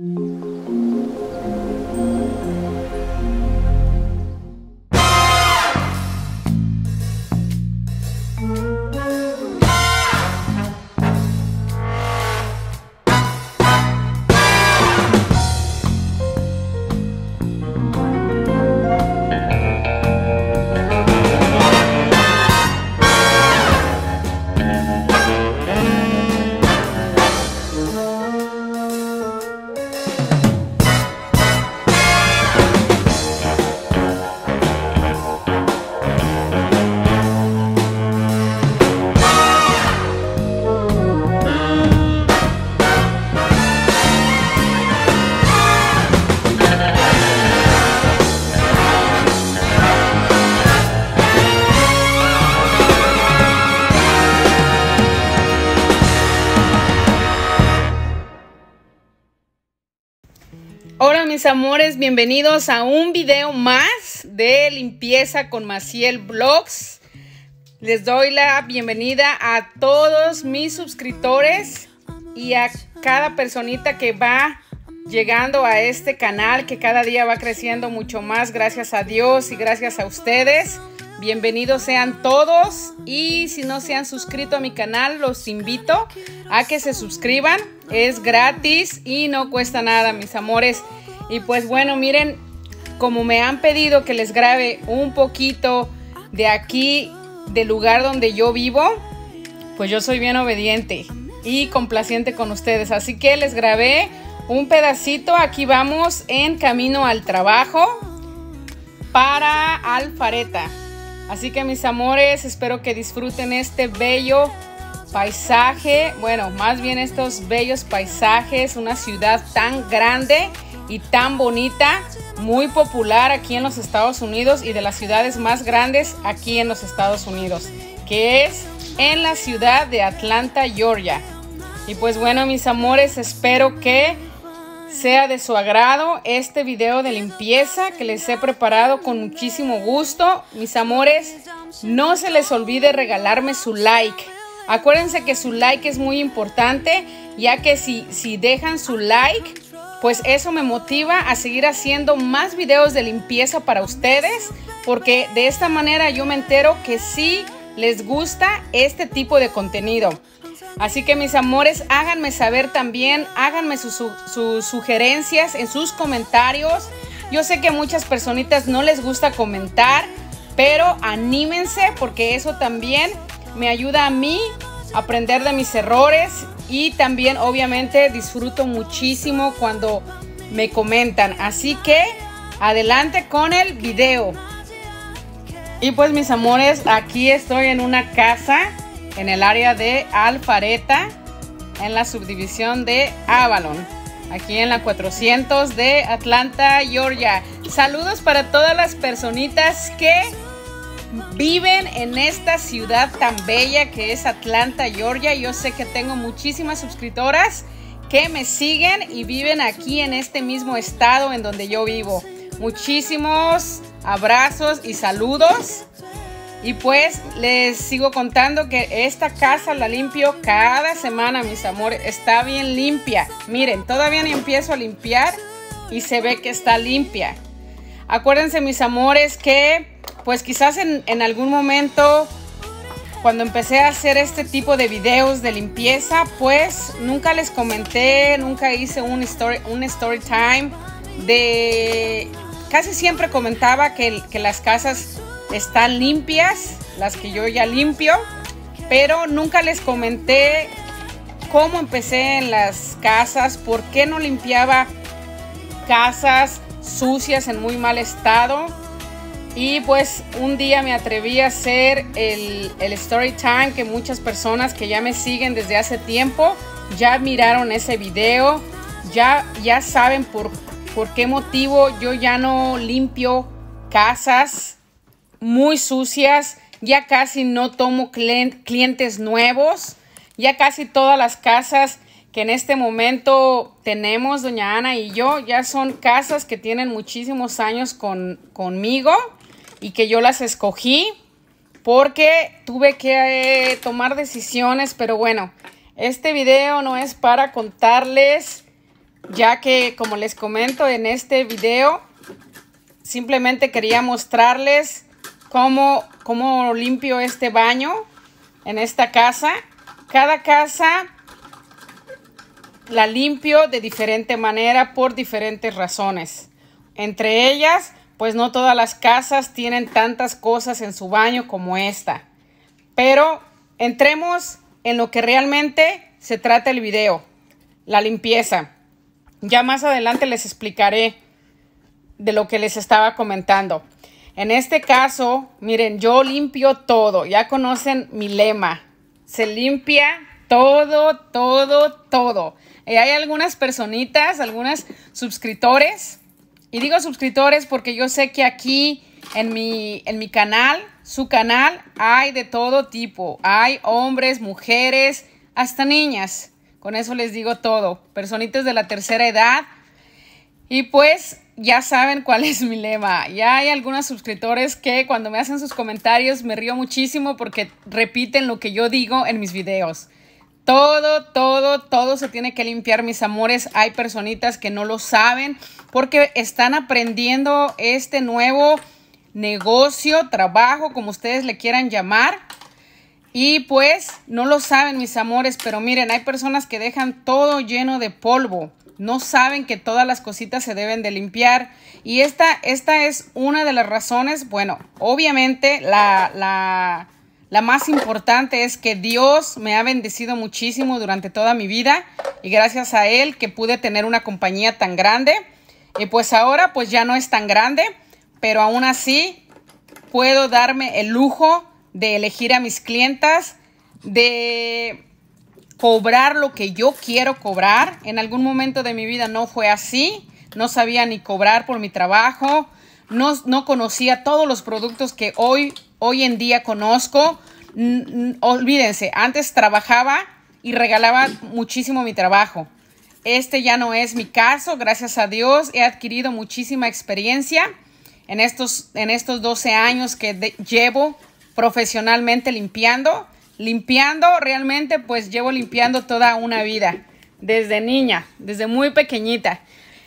Mm-hmm. bienvenidos a un video más de limpieza con Maciel Blogs. Les doy la bienvenida a todos mis suscriptores y a cada personita que va llegando a este canal que cada día va creciendo mucho más gracias a Dios y gracias a ustedes. Bienvenidos sean todos y si no se han suscrito a mi canal los invito a que se suscriban. Es gratis y no cuesta nada mis amores. Y pues bueno, miren, como me han pedido que les grabe un poquito de aquí, del lugar donde yo vivo, pues yo soy bien obediente y complaciente con ustedes. Así que les grabé un pedacito. Aquí vamos en camino al trabajo para Alfareta. Así que mis amores, espero que disfruten este bello paisaje. Bueno, más bien estos bellos paisajes, una ciudad tan grande y tan bonita, muy popular aquí en los Estados Unidos y de las ciudades más grandes aquí en los Estados Unidos, que es en la ciudad de Atlanta, Georgia. Y pues bueno, mis amores, espero que sea de su agrado este video de limpieza que les he preparado con muchísimo gusto. Mis amores, no se les olvide regalarme su like. Acuérdense que su like es muy importante, ya que si, si dejan su like, pues eso me motiva a seguir haciendo más videos de limpieza para ustedes, porque de esta manera yo me entero que sí les gusta este tipo de contenido. Así que mis amores, háganme saber también, háganme sus, sugerencias en sus comentarios. Yo sé que muchas personitas no les gusta comentar, pero anímense porque eso también me ayuda a mí a aprender de mis errores y también obviamente disfruto muchísimo cuando me comentan. Así que adelante con el video. Y pues mis amores, aquí estoy en una casa en el área de Alfareta, en la subdivisión de Avalon, aquí en la 400 de Atlanta, Georgia. Saludos para todas las personitas que viven en esta ciudad tan bella que es Atlanta, Georgia. Yo sé que tengo muchísimas suscriptoras que me siguen y viven aquí en este mismo estado en donde yo vivo. Muchísimos abrazos y saludos. Y pues les sigo contando que esta casa la limpio cada semana, mis amores. Está bien limpia. Miren, todavía ni empiezo a limpiar y se ve que está limpia. Acuérdense, mis amores, que pues quizás en, algún momento cuando empecé a hacer este tipo de videos de limpieza, pues nunca les comenté, nunca hice un story, un story time de... Casi siempre comentaba que, que las casas están limpias, las que yo ya limpio, pero nunca les comenté cómo empecé en las casas, por qué no limpiaba casas sucias en muy mal estado y pues un día me atreví a hacer el, story time que muchas personas que ya me siguen desde hace tiempo ya miraron ese video, ya, ya saben por, qué motivo yo ya no limpio casas muy sucias, ya casi no tomo clientes nuevos, ya casi todas las casas que en este momento tenemos, doña Ana y yo, ya son casas que tienen muchísimos años conmigo y que yo las escogí porque tuve que eh, tomar decisiones, pero bueno, este video no es para contarles, ya que como les comento en este video, simplemente quería mostrarles cómo, cómo limpio este baño en esta casa. Cada casa la limpio de diferente manera por diferentes razones. Entre ellas, pues no todas las casas tienen tantas cosas en su baño como esta. Pero entremos en lo que realmente se trata el video, la limpieza. Ya más adelante les explicaré de lo que les estaba comentando. En este caso, miren, yo limpio todo. Ya conocen mi lema. Se limpia todo, todo, todo. Y eh, hay algunas personitas, algunas suscriptores y digo suscriptores porque yo sé que aquí en mi, en mi canal, su canal, hay de todo tipo. Hay hombres, mujeres, hasta niñas. Con eso les digo todo. Personitas de la tercera edad. Y pues ya saben cuál es mi lema. Ya hay algunos suscriptores que cuando me hacen sus comentarios me río muchísimo porque repiten lo que yo digo en mis videos. Todo, todo, todo se tiene que limpiar, mis amores. Hay personitas que no lo saben porque están aprendiendo este nuevo negocio, trabajo, como ustedes le quieran llamar. Y pues no lo saben, mis amores, pero miren, hay personas que dejan todo lleno de polvo. No saben que todas las cositas se deben de limpiar. Y esta, esta es una de las razones, bueno, obviamente la, la la más importante es que Dios me ha bendecido muchísimo durante toda mi vida y gracias a Él que pude tener una compañía tan grande. Y pues ahora pues ya no es tan grande, pero aún así puedo darme el lujo de elegir a mis clientas, de cobrar lo que yo quiero cobrar. En algún momento de mi vida no fue así, no sabía ni cobrar por mi trabajo, no, no conocía todos los productos que hoy hoy en día conozco. Olvídense, antes trabajaba y regalaba muchísimo mi trabajo. Este ya no es mi caso, gracias a Dios he adquirido muchísima experiencia en estos, en estos 12 años que llevo profesionalmente limpiando. Limpiando realmente, pues llevo limpiando toda una vida, desde niña, desde muy pequeñita.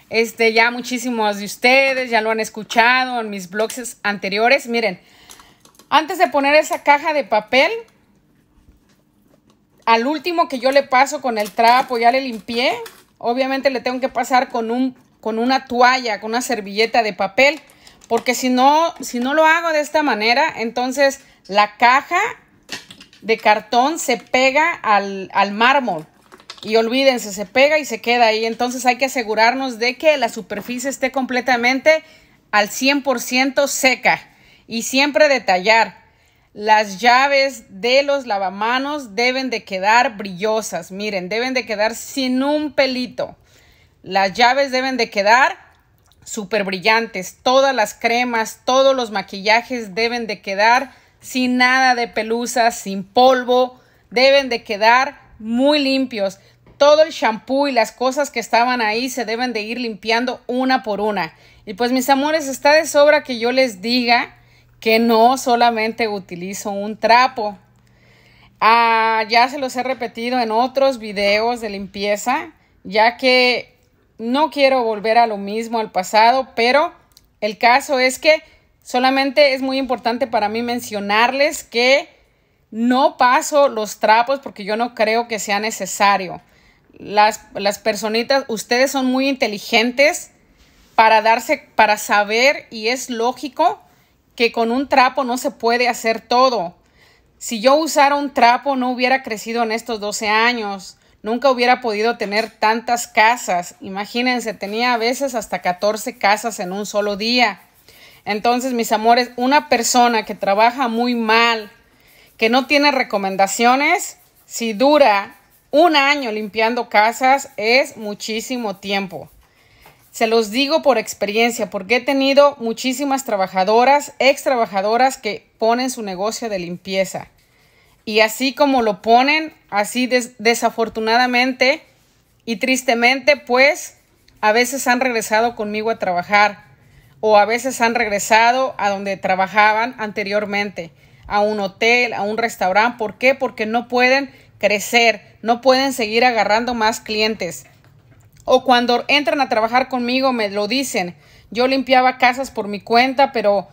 Este, ya muchísimos de ustedes ya lo han escuchado en mis blogs anteriores. Miren, antes de poner esa caja de papel, al último que yo le paso con el trapo, ya le limpié. Obviamente le tengo que pasar con, un, con una toalla, con una servilleta de papel. Porque si no, si no lo hago de esta manera, entonces la caja de cartón se pega al, al mármol. Y olvídense, se pega y se queda ahí. Entonces hay que asegurarnos de que la superficie esté completamente al 100% seca. Y siempre detallar, las llaves de los lavamanos deben de quedar brillosas, miren, deben de quedar sin un pelito. Las llaves deben de quedar súper brillantes, todas las cremas, todos los maquillajes deben de quedar sin nada de pelusa, sin polvo, deben de quedar muy limpios. Todo el shampoo y las cosas que estaban ahí se deben de ir limpiando una por una. Y pues mis amores, está de sobra que yo les diga que no solamente utilizo un trapo. Ah, ya se los he repetido en otros videos de limpieza, ya que no quiero volver a lo mismo al pasado, pero el caso es que solamente es muy importante para mí mencionarles que no paso los trapos porque yo no creo que sea necesario. Las, las personitas, ustedes son muy inteligentes para darse, para saber y es lógico que con un trapo no se puede hacer todo. Si yo usara un trapo no hubiera crecido en estos 12 años, nunca hubiera podido tener tantas casas. Imagínense, tenía a veces hasta 14 casas en un solo día. Entonces, mis amores, una persona que trabaja muy mal, que no tiene recomendaciones, si dura un año limpiando casas, es muchísimo tiempo. Se los digo por experiencia, porque he tenido muchísimas trabajadoras, ex trabajadoras que ponen su negocio de limpieza. Y así como lo ponen, así desafortunadamente y tristemente, pues a veces han regresado conmigo a trabajar o a veces han regresado a donde trabajaban anteriormente, a un hotel, a un restaurante. ¿Por qué? Porque no pueden crecer, no pueden seguir agarrando más clientes o cuando entran a trabajar conmigo me lo dicen. Yo limpiaba casas por mi cuenta, pero,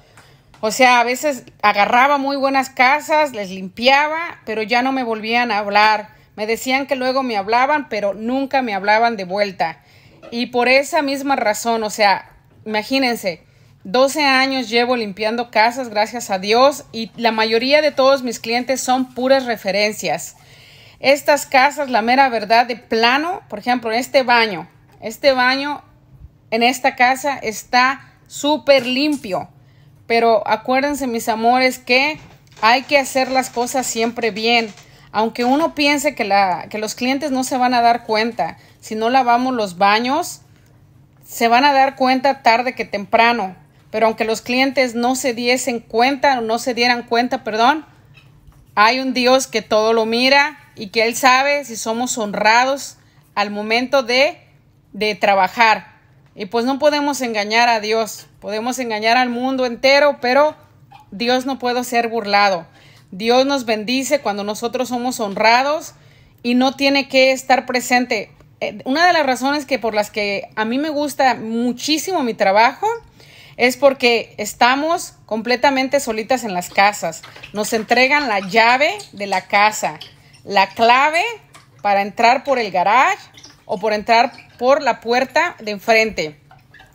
o sea, a veces agarraba muy buenas casas, les limpiaba, pero ya no me volvían a hablar. Me decían que luego me hablaban, pero nunca me hablaban de vuelta. Y por esa misma razón, o sea, imagínense, 12 años llevo limpiando casas, gracias a Dios, y la mayoría de todos mis clientes son puras referencias. Estas casas, la mera verdad, de plano, por ejemplo, este baño, este baño en esta casa está súper limpio. Pero acuérdense, mis amores, que hay que hacer las cosas siempre bien. Aunque uno piense que, la, que los clientes no se van a dar cuenta, si no lavamos los baños, se van a dar cuenta tarde que temprano. Pero aunque los clientes no se diesen cuenta, no se dieran cuenta, perdón, hay un Dios que todo lo mira y que Él sabe si somos honrados al momento de, de trabajar. Y pues no podemos engañar a Dios, podemos engañar al mundo entero, pero Dios no puede ser burlado. Dios nos bendice cuando nosotros somos honrados y no tiene que estar presente. Eh, una de las razones que por las que a mí me gusta muchísimo mi trabajo es porque estamos completamente solitas en las casas. Nos entregan la llave de la casa, la clave para entrar por el garage o por entrar por la puerta de enfrente.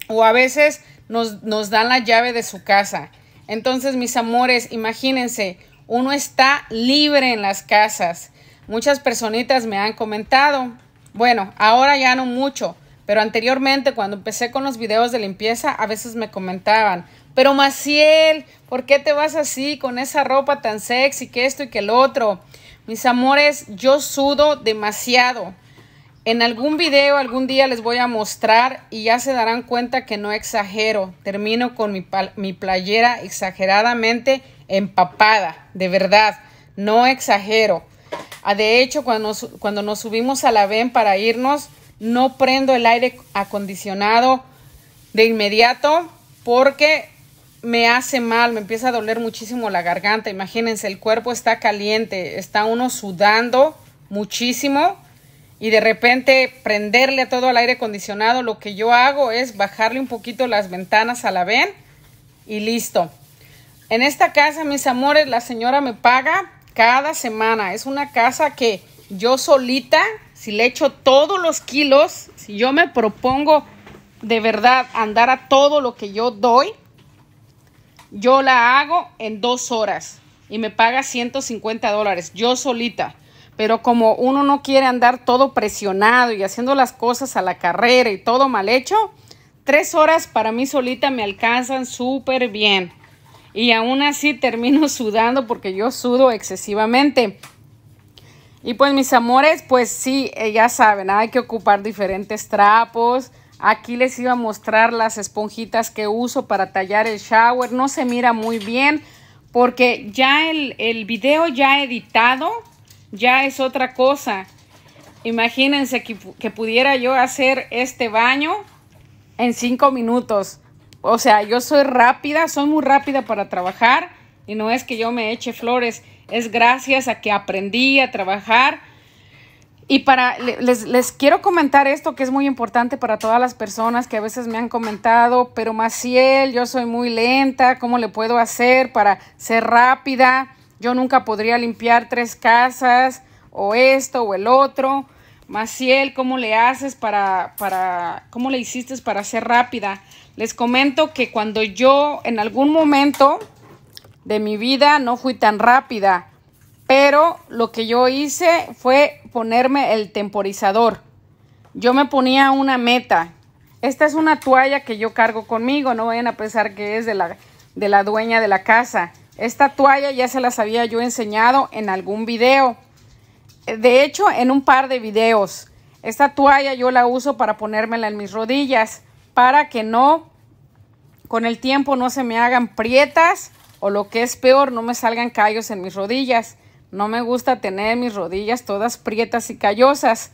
O a veces nos, nos dan la llave de su casa. Entonces, mis amores, imagínense, uno está libre en las casas. Muchas personitas me han comentado, bueno, ahora ya no mucho, pero anteriormente, cuando empecé con los videos de limpieza, a veces me comentaban, pero Maciel, ¿por qué te vas así con esa ropa tan sexy que esto y que el otro? Mis amores, yo sudo demasiado. En algún video algún día les voy a mostrar y ya se darán cuenta que no exagero. Termino con mi, playera exageradamente empapada, de verdad, no exagero. Ah, de hecho, cuando, cuando nos subimos a la VEN para irnos, no prendo el aire acondicionado de inmediato porque me hace mal, me empieza a doler muchísimo la garganta. Imagínense, el cuerpo está caliente, está uno sudando muchísimo y de repente prenderle todo al aire acondicionado, lo que yo hago es bajarle un poquito las ventanas a la ven y listo. En esta casa, mis amores, la señora me paga cada semana. Es una casa que yo solita si le echo todos los kilos, si yo me propongo de verdad andar a todo lo que yo doy, yo la hago en dos horas y me paga 150 dólares, yo solita. Pero como uno no quiere andar todo presionado y haciendo las cosas a la carrera y todo mal hecho, tres horas para mí solita me alcanzan súper bien. Y aún así termino sudando porque yo sudo excesivamente. Y pues mis amores, pues sí, eh, ya saben, hay que ocupar diferentes trapos. Aquí les iba a mostrar las esponjitas que uso para tallar el shower. No se mira muy bien porque ya el, el video ya editado ya es otra cosa. Imagínense que, que pudiera yo hacer este baño en cinco minutos. O sea, yo soy rápida, soy muy rápida para trabajar y no es que yo me eche flores, es gracias a que aprendí a trabajar. Y para, les, quiero comentar esto que es muy importante para todas las personas que a veces me han comentado, pero Maciel, yo soy muy lenta, ¿cómo le puedo hacer para ser rápida? Yo nunca podría limpiar tres casas o esto o el otro. Maciel, ¿cómo le haces para, para, cómo le hiciste para ser rápida? Les comento que cuando yo en algún momento de mi vida no fui tan rápida, pero lo que yo hice fue ponerme el temporizador. Yo me ponía una meta. Esta es una toalla que yo cargo conmigo, no vayan a pensar que es de la, de la dueña de la casa. Esta toalla ya se las había yo enseñado en algún video. De hecho, en un par de videos. Esta toalla yo la uso para ponérmela en mis rodillas para que no, con el tiempo no se me hagan prietas o lo que es peor, no me salgan callos en mis rodillas. No me gusta tener mis rodillas todas prietas y callosas.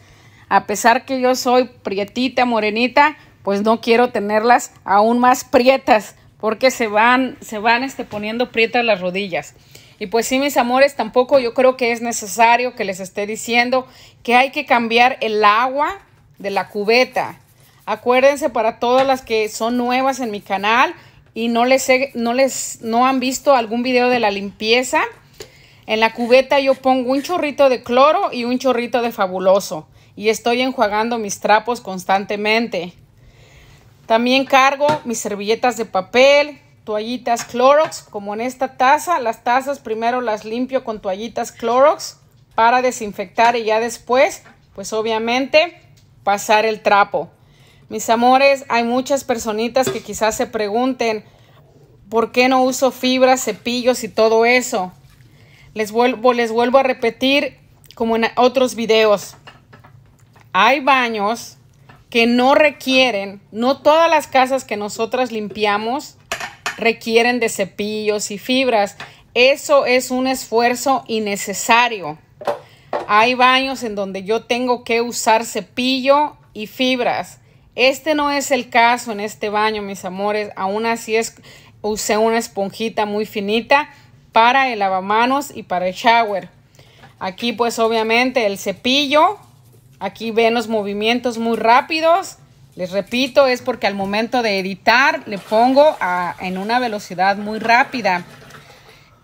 A pesar que yo soy prietita, morenita, pues no quiero tenerlas aún más prietas porque se van, se van este, poniendo prietas las rodillas. Y pues sí, mis amores, tampoco yo creo que es necesario que les esté diciendo que hay que cambiar el agua de la cubeta. Acuérdense para todas las que son nuevas en mi canal, y no les, no les no han visto algún video de la limpieza, en la cubeta yo pongo un chorrito de cloro y un chorrito de fabuloso y estoy enjuagando mis trapos constantemente. También cargo mis servilletas de papel, toallitas Clorox, como en esta taza. Las tazas primero las limpio con toallitas Clorox para desinfectar y ya después, pues obviamente, pasar el trapo. Mis amores, hay muchas personitas que quizás se pregunten por qué no uso fibras, cepillos y todo eso. Les vuelvo, les vuelvo a repetir como en otros videos. Hay baños que no requieren, no todas las casas que nosotras limpiamos requieren de cepillos y fibras. Eso es un esfuerzo innecesario. Hay baños en donde yo tengo que usar cepillo y fibras. Este no es el caso en este baño, mis amores. Aún así es, usé una esponjita muy finita para el lavamanos y para el shower. Aquí pues obviamente el cepillo. Aquí ven los movimientos muy rápidos. Les repito, es porque al momento de editar le pongo en una velocidad muy rápida.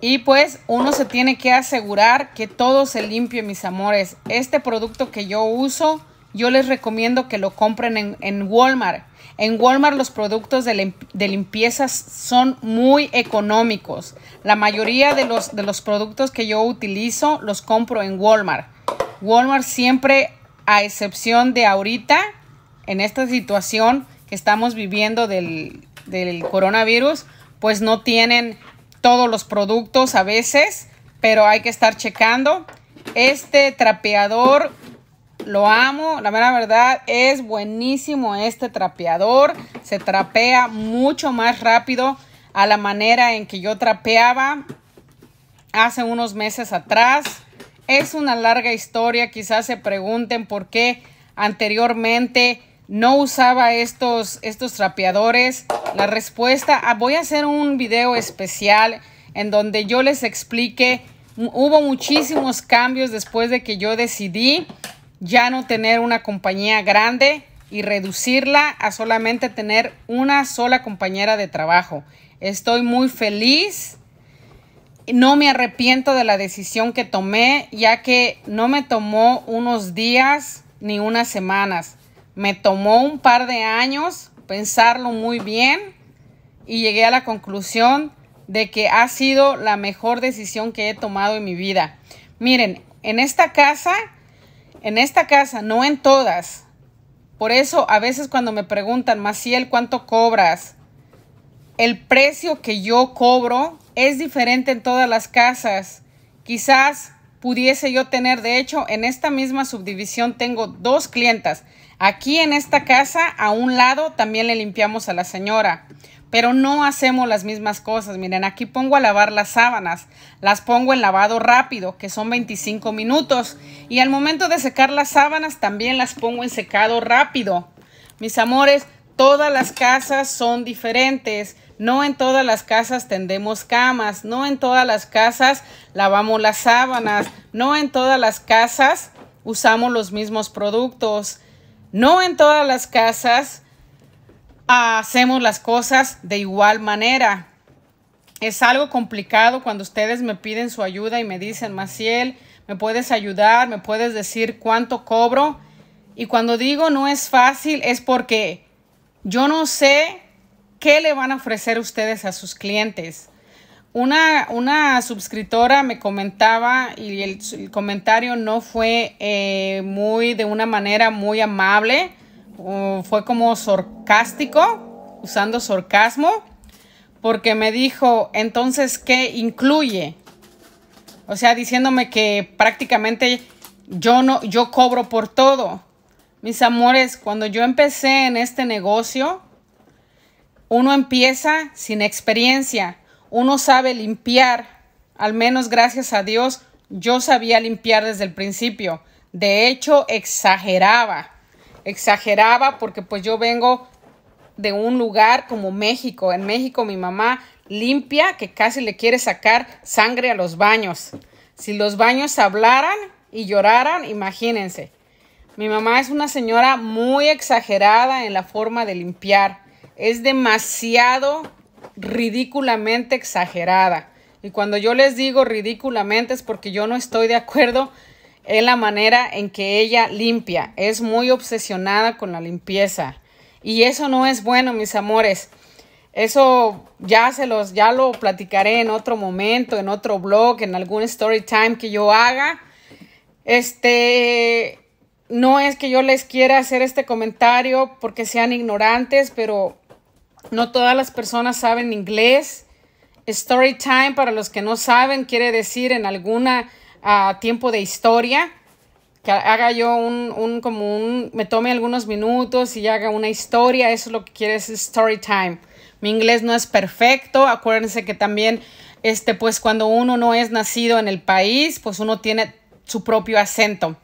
Y pues uno se tiene que asegurar que todo se limpie, mis amores. Este producto que yo uso yo les recomiendo que lo compren en, Walmart. En Walmart los productos de, limpieza son muy económicos. La mayoría de los, de los productos que yo utilizo los compro en Walmart. Walmart siempre, a excepción de ahorita, en esta situación que estamos viviendo del, del coronavirus, pues no tienen todos los productos a veces, pero hay que estar checando. Este trapeador lo amo, la mera verdad es buenísimo este trapeador. Se trapea mucho más rápido a la manera en que yo trapeaba hace unos meses atrás. Es una larga historia, quizás se pregunten por qué anteriormente no usaba estos, estos trapeadores. La respuesta, ah, voy a hacer un video especial en donde yo les explique. Hubo muchísimos cambios después de que yo decidí ya no tener una compañía grande y reducirla a solamente tener una sola compañera de trabajo. Estoy muy feliz. No me arrepiento de la decisión que tomé, ya que no me tomó unos días ni unas semanas. Me tomó un par de años pensarlo muy bien y llegué a la conclusión de que ha sido la mejor decisión que he tomado en mi vida. Miren, en esta casa en esta casa, no en todas. Por eso a veces cuando me preguntan, Maciel, ¿cuánto cobras? El precio que yo cobro es diferente en todas las casas. Quizás pudiese yo tener, de hecho, en esta misma subdivisión tengo dos clientas. Aquí en esta casa, a un lado, también le limpiamos a la señora pero no hacemos las mismas cosas. Miren, aquí pongo a lavar las sábanas, las pongo en lavado rápido, que son 25 minutos, y al momento de secar las sábanas también las pongo en secado rápido. Mis amores, todas las casas son diferentes. No en todas las casas tendemos camas, no en todas las casas lavamos las sábanas, no en todas las casas usamos los mismos productos, no en todas las casas hacemos las cosas de igual manera. Es algo complicado cuando ustedes me piden su ayuda y me dicen, Maciel, ¿me puedes ayudar? ¿Me puedes decir cuánto cobro? Y cuando digo no es fácil es porque yo no sé qué le van a ofrecer ustedes a sus clientes. Una, una suscriptora me comentaba y el, comentario no fue eh, muy de una manera muy amable Mm, fue como sarcástico, usando sarcasmo, porque me dijo, entonces, ¿qué incluye? O sea, diciéndome que prácticamente yo no, yo cobro por todo. Mis amores, cuando yo empecé en este negocio, uno empieza sin experiencia, uno sabe limpiar, al menos gracias a Dios, yo sabía limpiar desde el principio. De hecho, exageraba exageraba porque pues yo vengo de un lugar como México. En México mi mamá limpia que casi le quiere sacar sangre a los baños. Si los baños hablaran y lloraran, imagínense. Mi mamá es una señora muy exagerada en la forma de limpiar. Es demasiado ridículamente exagerada. Y cuando yo les digo ridículamente es porque yo no estoy de acuerdo es la manera en que ella limpia. Es muy obsesionada con la limpieza. Y eso no es bueno, mis amores. Eso ya se los, ya lo platicaré en otro momento, en otro blog, en algún story time que yo haga. Este, no es que yo les quiera hacer este comentario porque sean ignorantes, pero no todas las personas saben inglés. Story time, para los que no saben, quiere decir en alguna a tiempo de historia, que haga yo un, un, como un, me tome algunos minutos y haga una historia, eso es lo que quiere es story time. Mi inglés no es perfecto, acuérdense que también, este, pues cuando uno no es nacido en el país, pues uno tiene su propio acento.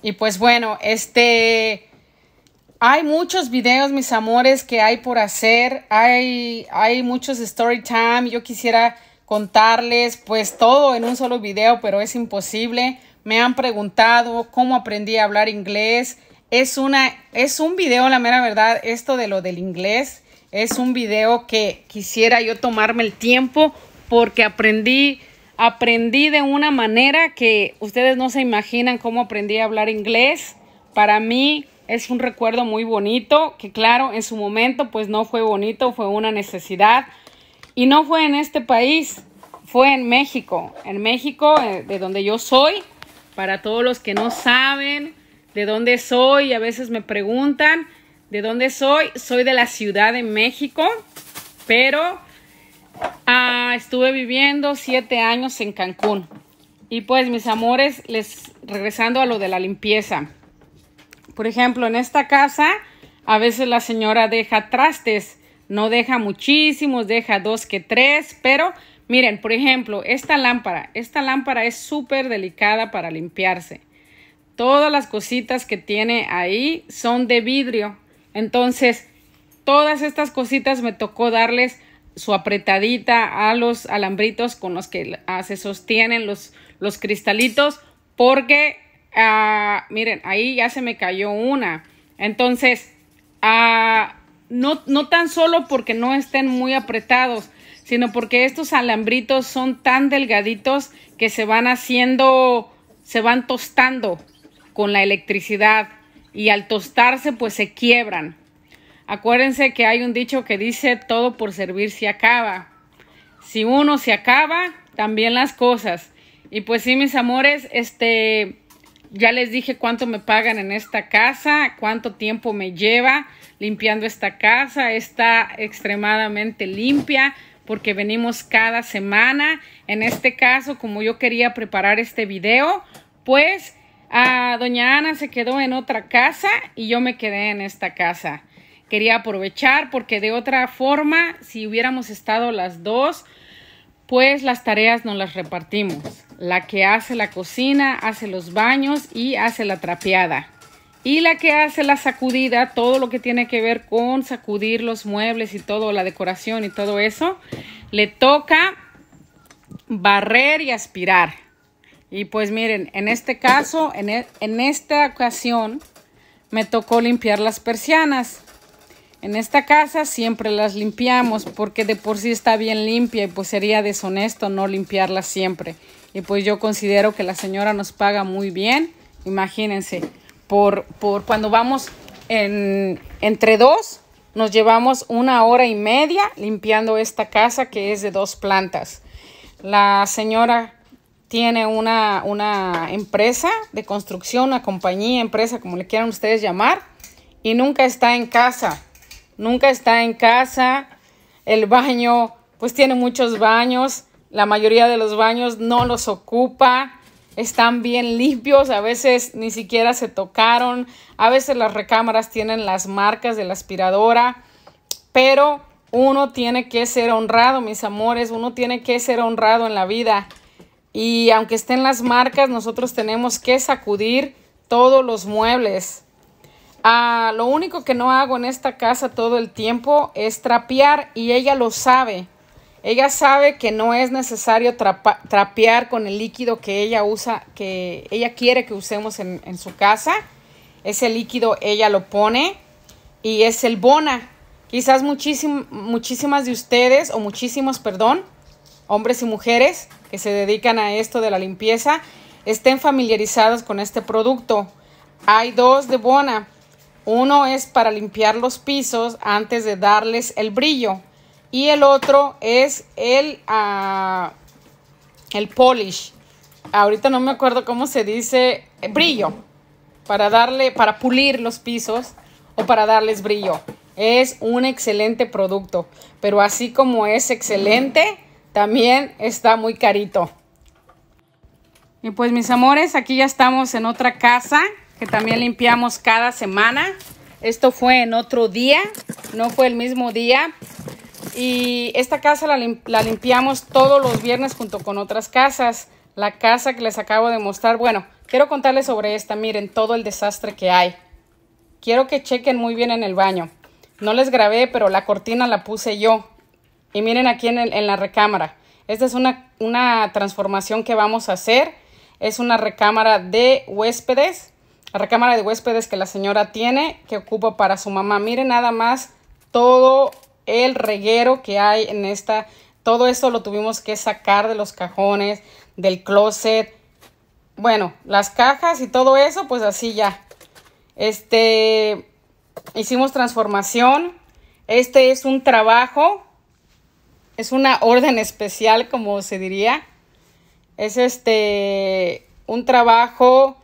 Y pues bueno, este, hay muchos videos, mis amores, que hay por hacer, hay, hay muchos story time, yo quisiera contarles pues todo en un solo video, pero es imposible. Me han preguntado cómo aprendí a hablar inglés. Es, una, es un video, la mera verdad, esto de lo del inglés. Es un video que quisiera yo tomarme el tiempo porque aprendí, aprendí de una manera que ustedes no se imaginan cómo aprendí a hablar inglés. Para mí es un recuerdo muy bonito, que claro, en su momento pues no fue bonito, fue una necesidad, y no fue en este país, fue en México, en México, eh, de donde yo soy, para todos los que no saben de dónde soy, a veces me preguntan de dónde soy, soy de la Ciudad de México, pero ah, estuve viviendo siete años en Cancún. Y pues mis amores, les regresando a lo de la limpieza. Por ejemplo, en esta casa a veces la señora deja trastes no deja muchísimos, deja dos que tres, pero miren, por ejemplo, esta lámpara, esta lámpara es súper delicada para limpiarse. Todas las cositas que tiene ahí son de vidrio. Entonces, todas estas cositas me tocó darles su apretadita a los alambritos con los que hace ah, se sostienen los, los cristalitos porque ah, miren ahí ya se me cayó una entonces ah no, tan solo porque no estén muy apretados, sino porque estos alambritos son tan delgaditos que se van haciendo, se van tostando con la electricidad y al tostarse pues se quiebran. Acuérdense que hay un dicho que dice todo por servir se acaba. Si uno se acaba, también las cosas. Y pues sí, mis amores, este ya les dije cuánto me pagan en esta casa, cuánto tiempo me lleva limpiando esta casa. Está extremadamente limpia porque venimos cada semana. En este caso, como yo quería preparar este video, pues a doña Ana se quedó en otra casa y yo me quedé en esta casa. Quería aprovechar porque de otra forma, si hubiéramos estado las dos, pues las tareas no las repartimos. La que hace la cocina hace los baños y hace la trapeada. Y la que hace la sacudida, todo lo que tiene que ver con sacudir los muebles y todo, la decoración y todo eso, le toca barrer y aspirar. Y pues miren, en este caso, en, e, en esta ocasión, me tocó limpiar las persianas. En esta casa siempre las limpiamos porque de por sí está bien limpia y pues sería deshonesto no limpiarla siempre. Y pues yo considero que la señora nos paga muy bien, imagínense, por, por cuando vamos en, entre dos, nos llevamos una hora y media limpiando esta casa que es de dos plantas. La señora tiene una, una, empresa de construcción, una compañía, empresa, como le quieran ustedes llamar, y nunca está en casa nunca está en casa. El baño, pues tiene muchos baños. La mayoría de los baños no los ocupa. Están bien limpios, a veces ni siquiera se tocaron. A veces las recámaras tienen las marcas de la aspiradora. Pero uno tiene que ser honrado, mis amores. Uno tiene que ser honrado en la vida. Y aunque estén las marcas, nosotros tenemos que sacudir todos los muebles. Ah, lo único que no hago en esta casa todo el tiempo es trapear y ella lo sabe. Ella sabe que no es necesario trapear con el líquido que ella usa, que ella quiere que usemos en, su casa. Ese líquido ella lo pone y es el Bona. Quizás muchísimas de ustedes, o muchísimos, perdón, hombres y mujeres que se dedican a esto de la limpieza, estén familiarizados con este producto. Hay dos de Bona uno es para limpiar los pisos antes de darles el brillo. Y el otro es el, ah, el polish. Ahorita no me acuerdo cómo se dice eh, brillo. Para darle, para pulir los pisos o para darles brillo. Es un excelente producto. Pero así como es excelente, también está muy carito. Y pues mis amores, aquí ya estamos en otra casa que también limpiamos cada semana. Esto fue en otro día, no fue el mismo día. Y esta casa la, limpiamos todos los viernes junto con otras casas. La casa que les acabo de mostrar, bueno, quiero contarles sobre esta, miren todo el desastre que hay. Quiero que chequen muy bien en el baño. No les grabé, pero la cortina la puse yo. Y miren aquí en, en la recámara. Esta es una, una transformación que vamos a hacer. Es una recámara de huéspedes la recámara de huéspedes que la señora tiene, que ocupa para su mamá. Miren nada más todo el reguero que hay en esta. Todo eso lo tuvimos que sacar de los cajones, del closet. Bueno, las cajas y todo eso, pues así ya. Este, hicimos transformación. Este es un trabajo. Es una orden especial, como se diría. Es este, un trabajo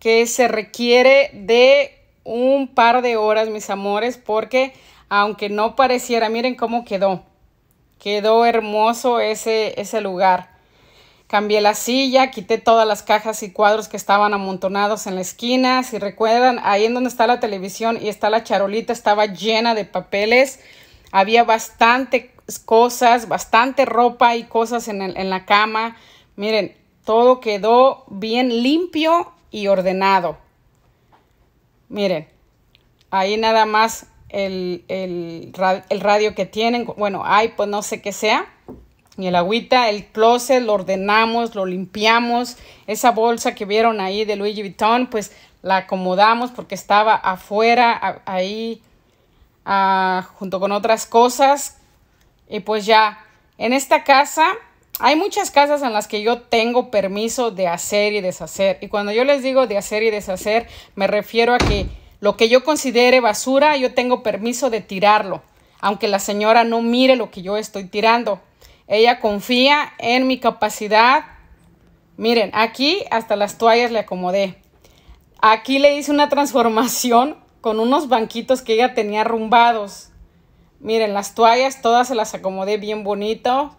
que se requiere de un par de horas, mis amores, porque aunque no pareciera, miren cómo quedó. Quedó hermoso ese, ese lugar. Cambié la silla, quité todas las cajas y cuadros que estaban amontonados en la esquina. Si recuerdan, ahí en donde está la televisión y está la charolita, estaba llena de papeles. Había bastantes cosas, bastante ropa y cosas en, en la cama. Miren, todo quedó bien limpio y ordenado. Miren, ahí nada más el, radio que tienen, bueno, hay pues no sé qué sea, y el agüita, el closet, lo ordenamos, lo limpiamos, esa bolsa que vieron ahí de Luigi Vuitton, pues la acomodamos porque estaba afuera, ahí, ah, junto con otras cosas, y pues ya, en esta casa hay muchas casas en las que yo tengo permiso de hacer y deshacer. Y cuando yo les digo de hacer y deshacer, me refiero a que lo que yo considere basura, yo tengo permiso de tirarlo, aunque la señora no mire lo que yo estoy tirando. Ella confía en mi capacidad. Miren, aquí hasta las toallas le acomodé. Aquí le hice una transformación con unos banquitos que ella tenía arrumbados. Miren, las toallas todas se las acomodé bien bonito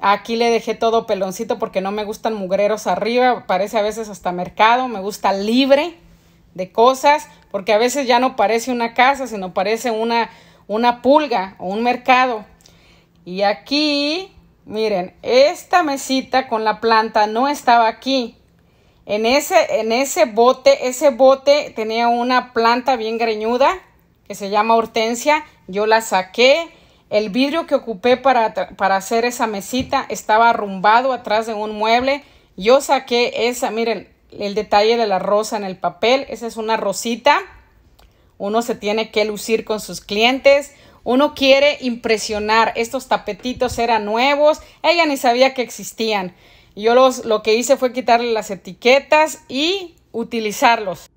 Aquí le dejé todo peloncito porque no me gustan mugreros arriba, parece a veces hasta mercado, me gusta libre de cosas, porque a veces ya no parece una casa, sino parece una, una pulga o un mercado. Y aquí, miren, esta mesita con la planta no estaba aquí. En ese, en ese bote, ese bote tenía una planta bien greñuda que se llama hortensia. Yo la saqué, el vidrio que ocupé para, hacer esa mesita estaba arrumbado atrás de un mueble. Yo saqué esa, miren, el detalle de la rosa en el papel. Esa es una rosita. Uno se tiene que lucir con sus clientes. Uno quiere impresionar. Estos tapetitos eran nuevos. Ella ni sabía que existían. Yo los, lo que hice fue quitarle las etiquetas y utilizarlos.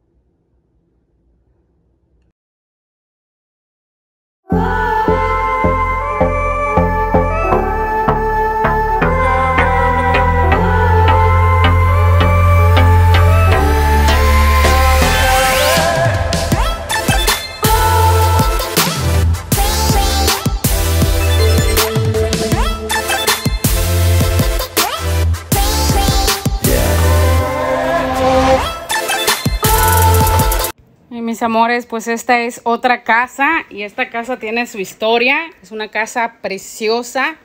amores, pues esta es otra casa y esta casa tiene su historia. Es una casa preciosa,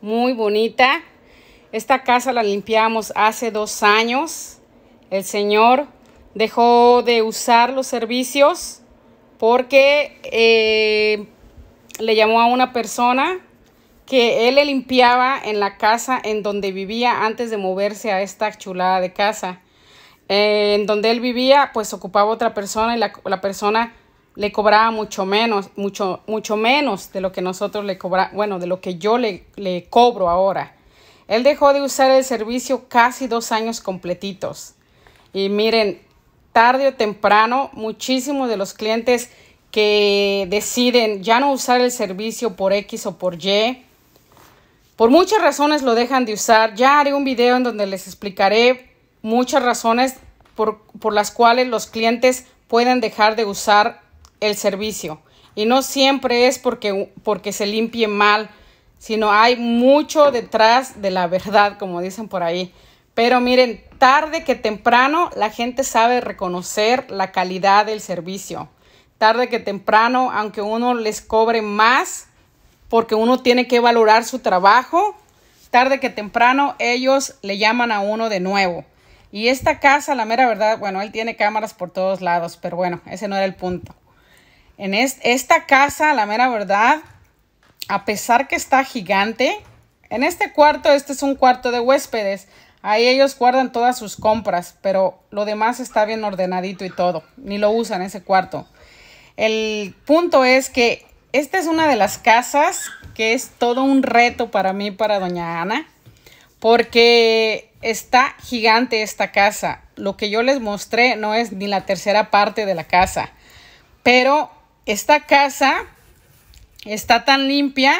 muy bonita. Esta casa la limpiamos hace dos años. El señor dejó de usar los servicios porque eh, le llamó a una persona que él le limpiaba en la casa en donde vivía antes de moverse a esta chulada de casa. Eh, en donde él vivía, pues ocupaba otra persona y la, persona le cobraba mucho menos, mucho, mucho menos de lo que nosotros le cobra, bueno, de lo que yo le, le cobro ahora. Él dejó de usar el servicio casi dos años completitos. Y miren, tarde o temprano, muchísimos de los clientes que deciden ya no usar el servicio por X o por Y, por muchas razones lo dejan de usar. Ya haré un video en donde les explicaré muchas razones por, las cuales los clientes pueden dejar de usar el servicio. Y no siempre es porque, porque se limpie mal, sino hay mucho detrás de la verdad, como dicen por ahí. Pero miren, tarde que temprano la gente sabe reconocer la calidad del servicio. Tarde que temprano, aunque uno les cobre más, porque uno tiene que valorar su trabajo, tarde que temprano ellos le llaman a uno de nuevo. Y esta casa, la mera verdad, bueno, él tiene cámaras por todos lados, pero bueno, ese no era el punto. En esta casa, la mera verdad, a pesar que está gigante, en este cuarto, este es un cuarto de huéspedes. Ahí ellos guardan todas sus compras, pero lo demás está bien ordenadito y todo. Ni lo usan ese cuarto. El punto es que esta es una de las casas que es todo un reto para mí, para doña Ana porque está gigante esta casa. Lo que yo les mostré no es ni la tercera parte de la casa. Pero esta casa está tan limpia.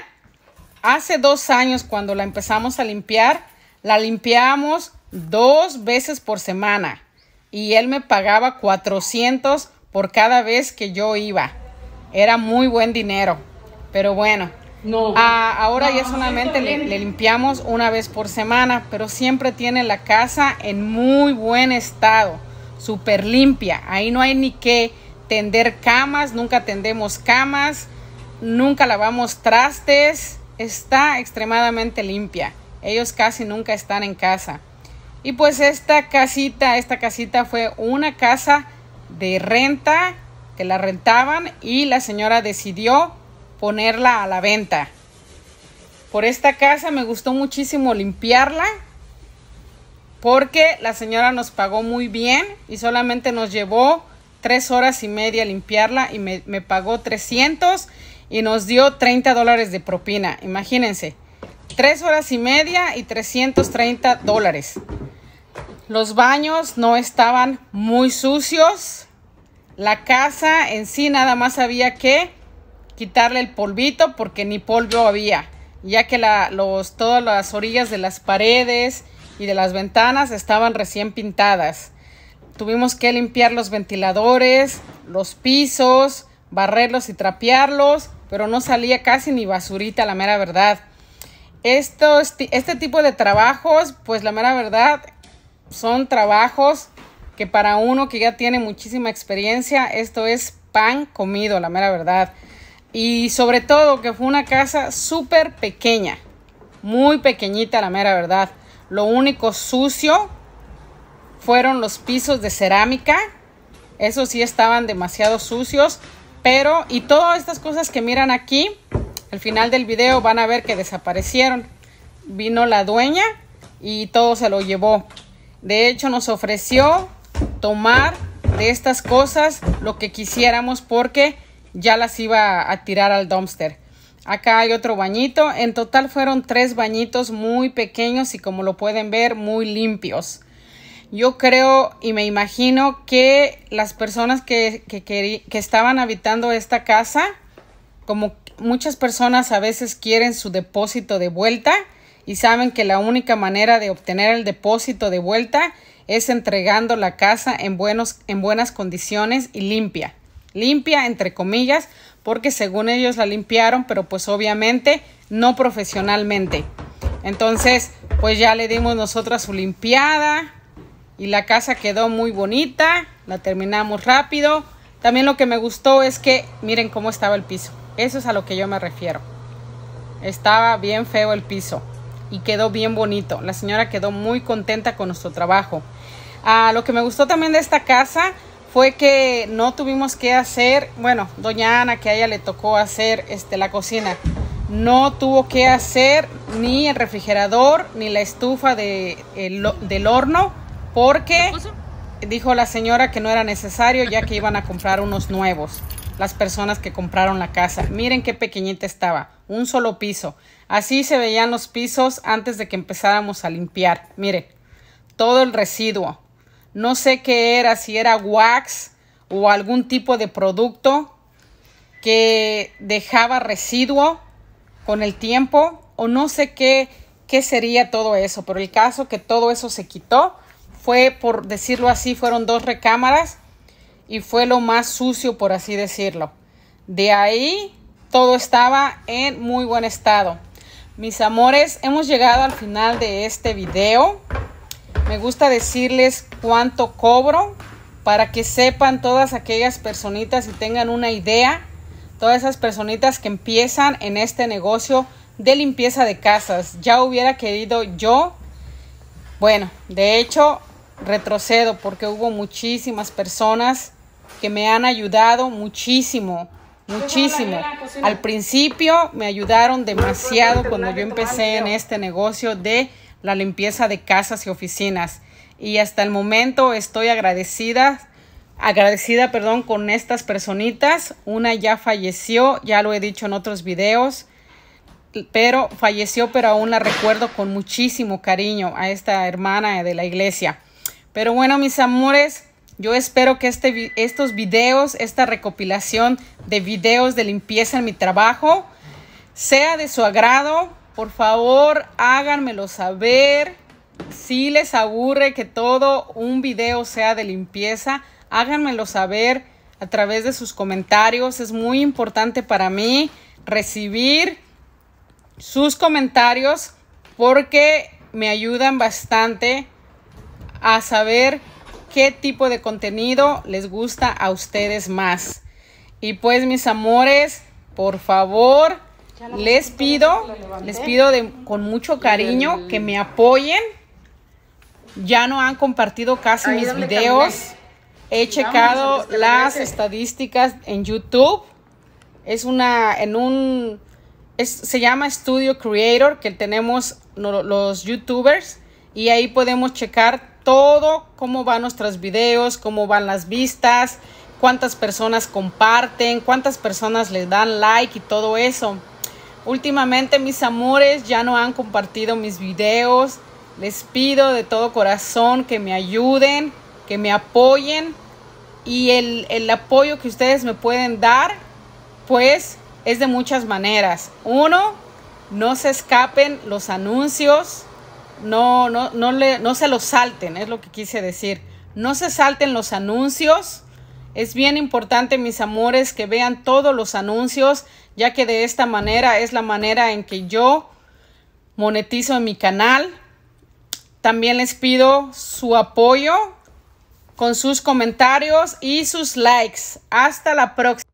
Hace dos años cuando la empezamos a limpiar, la limpiamos dos veces por semana. Y él me pagaba 400 por cada vez que yo iba. Era muy buen dinero. Pero bueno, Ah, ahora ya solamente le, le, limpiamos una vez por semana, pero siempre tiene la casa en muy buen estado, súper limpia. Ahí no hay ni que tender camas, nunca tendemos camas, nunca lavamos trastes. Está extremadamente limpia. Ellos casi nunca están en casa. Y pues esta casita, esta casita fue una casa de renta que la rentaban y la señora decidió ponerla a la venta. Por esta casa me gustó muchísimo limpiarla porque la señora nos pagó muy bien y solamente nos llevó tres horas y media limpiarla y me, pagó 300 y nos dio 30 dólares de propina. Imagínense, tres horas y media y 330 dólares. Los baños no estaban muy sucios. La casa en sí nada más había que quitarle el polvito porque ni polvo había, ya que los, todas las orillas de las paredes y de las ventanas estaban recién pintadas. Tuvimos que limpiar los ventiladores, los pisos, barrerlos y trapearlos, pero no salía casi ni basurita, la mera verdad. este tipo de trabajos, pues la mera verdad, son trabajos que para uno que ya tiene muchísima experiencia, esto es pan comido, la mera verdad. Y sobre todo que fue una casa súper pequeña, muy pequeñita la mera verdad. Lo único sucio fueron los pisos de cerámica. eso sí estaban demasiado sucios. Pero, y todas estas cosas que miran aquí, al final del video van a ver que desaparecieron. Vino la dueña y todo se lo llevó. De hecho, nos ofreció tomar de estas cosas lo que quisiéramos porque ya las iba a tirar al dumpster. Acá hay otro bañito. En total fueron tres bañitos muy pequeños y como lo pueden ver, muy limpios. Yo creo y me imagino que las personas que, estaban habitando esta casa, como muchas personas a veces quieren su depósito de vuelta y saben que la única manera de obtener el depósito de vuelta es entregando la casa en, buenos, en buenas condiciones y limpia limpia, entre comillas, porque según ellos la limpiaron, pero pues obviamente no profesionalmente. Entonces, pues ya le dimos nosotras su limpiada y la casa quedó muy bonita, la terminamos rápido. También lo que me gustó es que miren cómo estaba el piso. Eso es a lo que yo me refiero. Estaba bien feo el piso y quedó bien bonito. La señora quedó muy contenta con nuestro trabajo. Ah, lo que me gustó también de esta casa fue que no tuvimos que hacer, bueno, doña Ana, que a ella le tocó hacer este, la cocina, no tuvo que hacer ni el refrigerador ni la estufa de, del horno porque dijo la señora que no era necesario ya que iban a comprar unos nuevos las personas que compraron la casa. Miren qué pequeñita estaba, un solo piso. Así se veían los pisos antes de que empezáramos a limpiar. Miren, todo el residuo. No sé qué era, si era wax o algún tipo de producto que dejaba residuo con el tiempo o no sé qué, qué sería todo eso, pero el caso que todo eso se quitó fue, por decirlo así, fueron dos recámaras y fue lo más sucio, por así decirlo. De ahí todo estaba en muy buen estado. Mis amores, hemos llegado al final de este video. Me gusta decirles cuánto cobro para que sepan todas aquellas personitas y tengan una idea, todas esas personitas que empiezan en este negocio de limpieza de casas. Ya hubiera querido yo, bueno, de hecho retrocedo porque hubo muchísimas personas que me han ayudado muchísimo, muchísimo. Al principio me ayudaron demasiado cuando yo empecé en este negocio de la limpieza de casas y oficinas. Y hasta el momento estoy agradecida, agradecida, perdón, con estas personitas. Una ya falleció, ya lo he dicho en otros videos, pero falleció, pero aún la recuerdo con muchísimo cariño a esta hermana de la iglesia. Pero bueno, mis amores, yo espero que este, estos videos, esta recopilación de videos de limpieza en mi trabajo, sea de su agrado por favor háganmelo saber. Si les aburre que todo un video sea de limpieza, háganmelo saber a través de sus comentarios. Es muy importante para mí recibir sus comentarios porque me ayudan bastante a saber qué tipo de contenido les gusta a ustedes más. Y pues mis amores, por favor, les pido, les pido con mucho cariño que me apoyen. Ya no han compartido casi mis videos. He checado este las estadísticas en YouTube. Es una, en un, se llama Studio Creator que tenemos los YouTubers y ahí podemos checar todo, cómo van nuestros videos, cómo van las vistas, cuántas personas comparten, cuántas personas les dan like y todo eso. Últimamente mis amores ya no han compartido mis videos. Les pido de todo corazón que me ayuden, que me apoyen y el, apoyo que ustedes me pueden dar, pues es de muchas maneras. Uno, no se escapen los anuncios, no, no, no se los salten, es lo que quise decir. No se salten los anuncios. Es bien importante, mis amores, que vean todos los anuncios ya que de esta manera es la manera en que yo monetizo mi canal. También les pido su apoyo con sus comentarios y sus likes. Hasta la próxima.